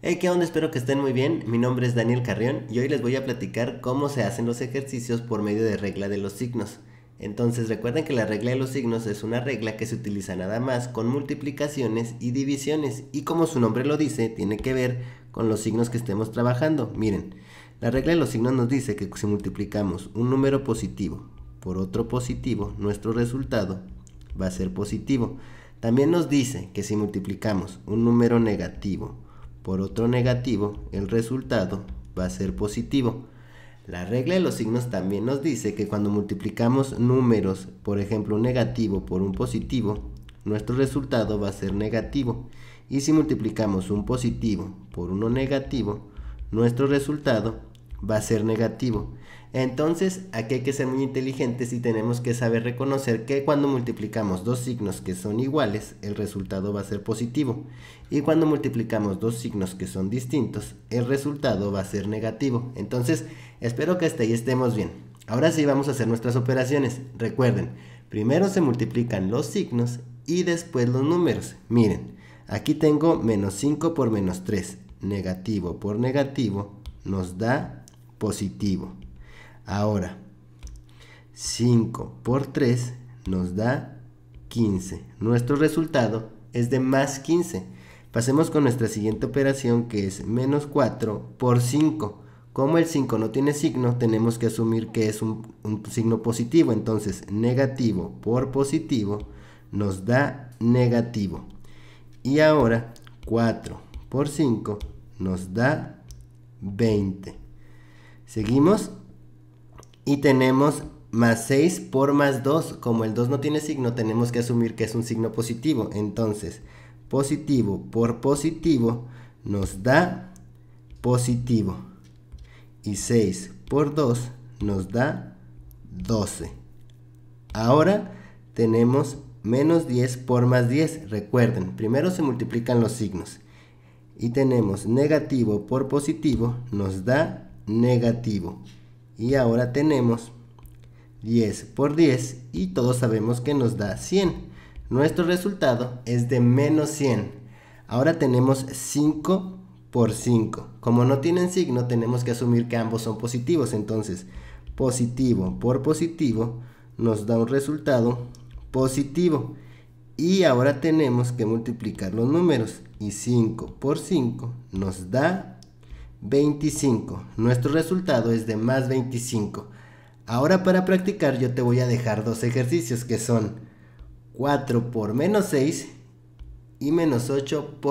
Hey, ¿qué onda? Espero que estén muy bien. Mi nombre es Daniel Carrión y hoy les voy a platicar cómo se hacen los ejercicios por medio de regla de los signos. Entonces recuerden que la regla de los signos es una regla que se utiliza nada más con multiplicaciones y divisiones y como su nombre lo dice, tiene que ver con los signos que estemos trabajando. Miren, la regla de los signos nos dice que si multiplicamos un número positivo por otro positivo, nuestro resultado va a ser positivo. También nos dice que si multiplicamos un número negativo por otro negativo, el resultado va a ser positivo. La regla de los signos también nos dice que cuando multiplicamos números, por ejemplo un negativo por un positivo, nuestro resultado va a ser negativo. Y si multiplicamos un positivo por uno negativo, nuestro resultado va a ser negativo. Entonces, aquí hay que ser muy inteligentes y tenemos que saber reconocer que cuando multiplicamos dos signos que son iguales, el resultado va a ser positivo. Y cuando multiplicamos dos signos que son distintos, el resultado va a ser negativo. Entonces, espero que hasta ahí estemos bien. Ahora sí vamos a hacer nuestras operaciones. Recuerden, primero se multiplican los signos y después los números. Miren, aquí tengo menos 5 por menos 3. Negativo por negativo nos da positivo. Ahora, 5 por 3 nos da 15. Nuestro resultado es de más 15. Pasemos con nuestra siguiente operación que es menos 4 por 5. Como el 5 no tiene signo, tenemos que asumir que es un, signo positivo. Entonces, negativo por positivo nos da negativo. Y ahora, 4 por 5 nos da 20. Seguimos y tenemos más 6 por más 2. Como el 2 no tiene signo, tenemos que asumir que es un signo positivo. Entonces, positivo por positivo nos da positivo. Y 6 por 2 nos da 12. Ahora tenemos menos 10 por más 10. Recuerden, primero se multiplican los signos. Y tenemos negativo por positivo nos da negativo y ahora tenemos 10 por 10 y todos sabemos que nos da 100. Nuestro resultado es de menos 100. Ahora tenemos 5 por 5. Como no tienen signo, tenemos que asumir que ambos son positivos. Entonces, positivo por positivo nos da un resultado positivo. Y ahora tenemos que multiplicar los números. Y 5 por 5 nos da 25. Nuestro resultado es de más 25. Ahora para practicar yo te voy a dejar dos ejercicios que son 4 por menos 6 y menos 8 por